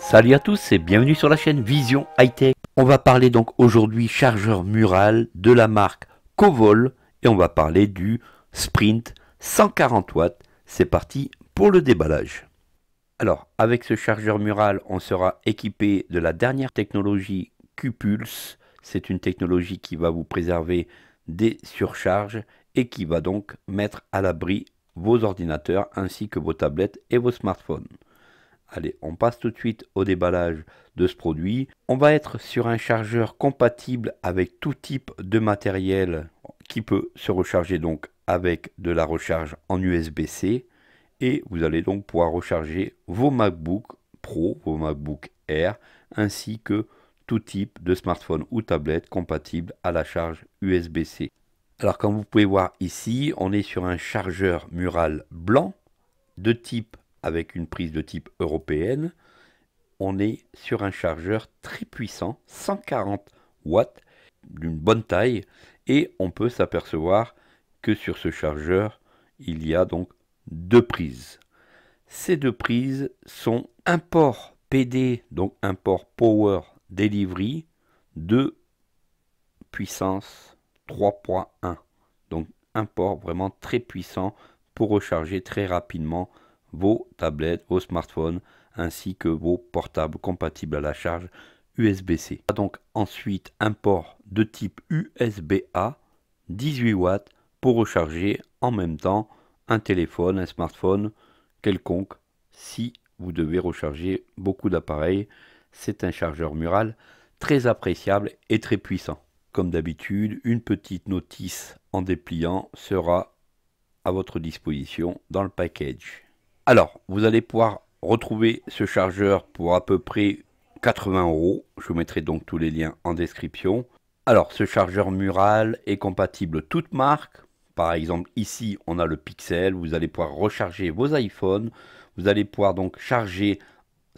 Salut à tous et bienvenue sur la chaîne Vision High Tech. On va parler donc aujourd'hui chargeur mural de la marque Covol et on va parler du Sprint 140 w C'est parti pour le déballage. Alors avec ce chargeur mural on sera équipé de la dernière technologie Cupulse. C'est une technologie qui va vous préserver des surcharges et qui va donc mettre à l'abri vos ordinateurs ainsi que vos tablettes et vos smartphones. Allez, on passe tout de suite au déballage de ce produit. On va être sur un chargeur compatible avec tout type de matériel qui peut se recharger donc avec de la recharge en USB-C. Et vous allez donc pouvoir recharger vos MacBook Pro, vos MacBook Air, ainsi que tout type de smartphone ou tablette compatible à la charge USB-C. Alors comme vous pouvez voir ici, on est sur un chargeur mural blanc de type avec une prise de type européenne, on est sur un chargeur très puissant, 140 watts, d'une bonne taille, et on peut s'apercevoir que sur ce chargeur, il y a donc deux prises. Ces deux prises sont un port PD, donc un port Power Delivery de puissance 3.1. Donc un port vraiment très puissant pour recharger très rapidement vos tablettes, vos smartphones, ainsi que vos portables compatibles à la charge USB-C. a ah, Donc ensuite un port de type USB-A 18 watts pour recharger en même temps un téléphone, un smartphone quelconque si vous devez recharger beaucoup d'appareils. C'est un chargeur mural très appréciable et très puissant. Comme d'habitude, une petite notice en dépliant sera à votre disposition dans le package. Alors, vous allez pouvoir retrouver ce chargeur pour à peu près 80 euros. Je vous mettrai donc tous les liens en description. Alors, ce chargeur mural est compatible toute marque. Par exemple, ici, on a le Pixel. Vous allez pouvoir recharger vos iPhones. Vous allez pouvoir donc charger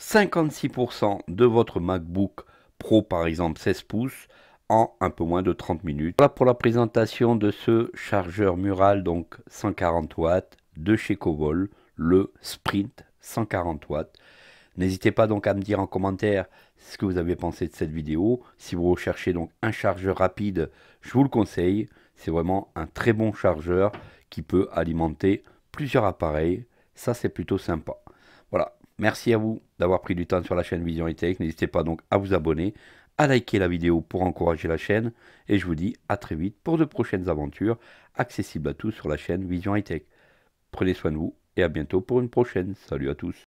56% de votre MacBook Pro, par exemple 16 pouces, en un peu moins de 30 minutes. Voilà pour la présentation de ce chargeur mural, donc 140 watts de chez Cobol le sprint 140 watts. N'hésitez pas donc à me dire en commentaire ce que vous avez pensé de cette vidéo. Si vous recherchez donc un chargeur rapide, je vous le conseille. C'est vraiment un très bon chargeur qui peut alimenter plusieurs appareils. Ça, c'est plutôt sympa. Voilà. Merci à vous d'avoir pris du temps sur la chaîne Vision high Tech. N'hésitez pas donc à vous abonner, à liker la vidéo pour encourager la chaîne. Et je vous dis à très vite pour de prochaines aventures accessibles à tous sur la chaîne Vision high Tech. Prenez soin de vous et à bientôt pour une prochaine. Salut à tous.